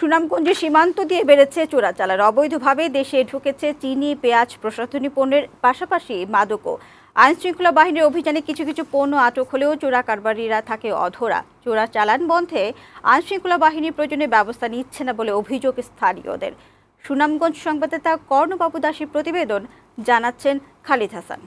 সুনামগঞ্জে সীমান্ত দিয়ে বেড়েছে চোরাচালান অবৈধভাবে দেশে ঢুকেছে চিনি পেঁয়াজ প্রশাসনী পণ্যের পাশাপাশি মাদকও আইন শৃঙ্খলা বাহিনীর অভিযানে কিছু কিছু পণ্য আটক হলেও চোরা কারবারিরা থাকে অধরা চোরা চালান বন্ধে আইন শৃঙ্খলা বাহিনী প্রয়োজনে ব্যবস্থা নিচ্ছে না বলে অভিযোগ স্থানীয়দের সুনামগঞ্জ সংবাদদাতা কর্ণবাবু দাসের প্রতিবেদন জানাচ্ছেন খালিদ হাসান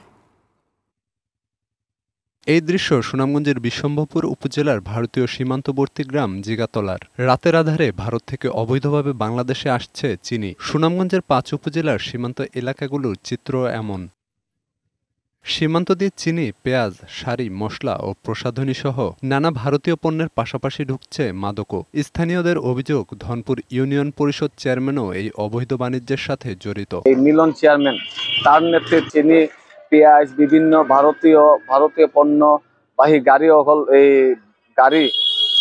এই দৃশ্য সুনামগঞ্জের বিশ্বম্ভপুর উপজেলার ভারতীয় সীমান্তবর্তী গ্রাম জিগাতলার রাতের আধারে ভারত থেকে অবৈধভাবে বাংলাদেশে আসছে চিনি সুনামগঞ্জের পাঁচ উপজেলার সীমান্ত এলাকাগুলোর চিত্র এমন সীমান্ত দিয়ে চিনি পেঁয়াজ শাড়ি মশলা ও প্রসাধনী সহ নানা ভারতীয় পণ্যের পাশাপাশি ঢুকছে মাদকও স্থানীয়দের অভিযোগ ধনপুর ইউনিয়ন পরিষদ চেয়ারম্যানও এই অবৈধ বাণিজ্যের সাথে জড়িত এই মিলন চেয়ারম্যান তার নেতৃত্বে চিনি পেঁয়াজ বিভিন্ন ভারতীয় ভারতীয় পণ্য বাহী গাড়ি অকল এই গাড়ি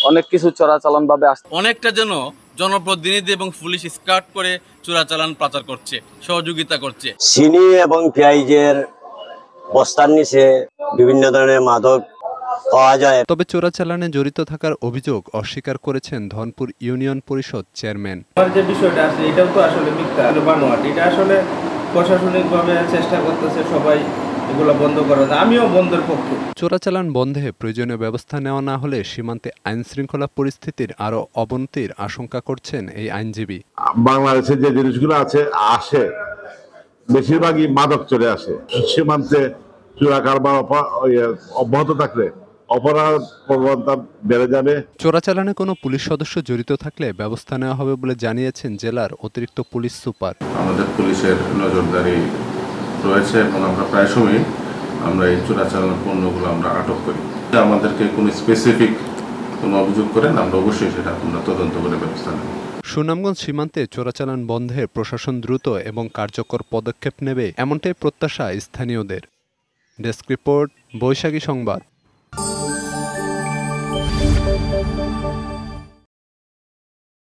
অনেক কিছু চোরাচালন ভাবে আসছে অনেকটা যেন জনপ্রতিনিধি এবং পুলিশ স্কার্ট করে চোরাচালান প্রচার করছে সহযোগিতা করছে চিনি এবং পেঁয়াজের বস্তার নিচে বিভিন্ন ধরনের মাদক পাওয়া যায় তবে চোরাচালানে জড়িত থাকার অভিযোগ অস্বীকার করেছেন ধনপুর ইউনিয়ন পরিষদ চেয়ারম্যান যে বিষয়টা আছে এটাও তো আসলে মিথ্যা এটা আসলে প্রশাসনিকভাবে চেষ্টা করতেছে সবাই এগুলো বন্ধ করা আমিও বন্ধের পক্ষে চোরাচালান বন্ধে প্রয়োজনীয় ব্যবস্থা নেওয়া না হলে সীমান্তে আইন শৃঙ্খলা পরিস্থিতির আরো অবনতির আশঙ্কা করছেন এই আইনজীবী বাংলাদেশে যে জিনিসগুলো আছে আসে বেশিরভাগই মাদক চলে আসে সীমান্তে চোরা কারবার ইয়ে অব্যাহত থাকলে অপরাধ প্রবণতা বেড়ে যাবে চোরাচালানে কোনো পুলিশ সদস্য জড়িত থাকলে ব্যবস্থা নেওয়া হবে বলে জানিয়েছেন জেলার অতিরিক্ত পুলিশ সুপার আমাদের পুলিশের নজরদারি রয়েছে এবং আমরা প্রায় সময় আমরা এই চোরাচালান পণ্যগুলো আমরা আটক করি আমাদেরকে কোনো স্পেসিফিক কোনো অভিযোগ করেন আমরা অবশ্যই সেটা আমরা তদন্ত করে ব্যবস্থা নেব সুনামগঞ্জ সীমান্তে চোরাচালান বন্ধে প্রশাসন দ্রুত এবং কার্যকর পদক্ষেপ নেবে এমনটাই প্রত্যাশা স্থানীয়দের ডেস্ক রিপোর্ট বৈশাখী সংবাদ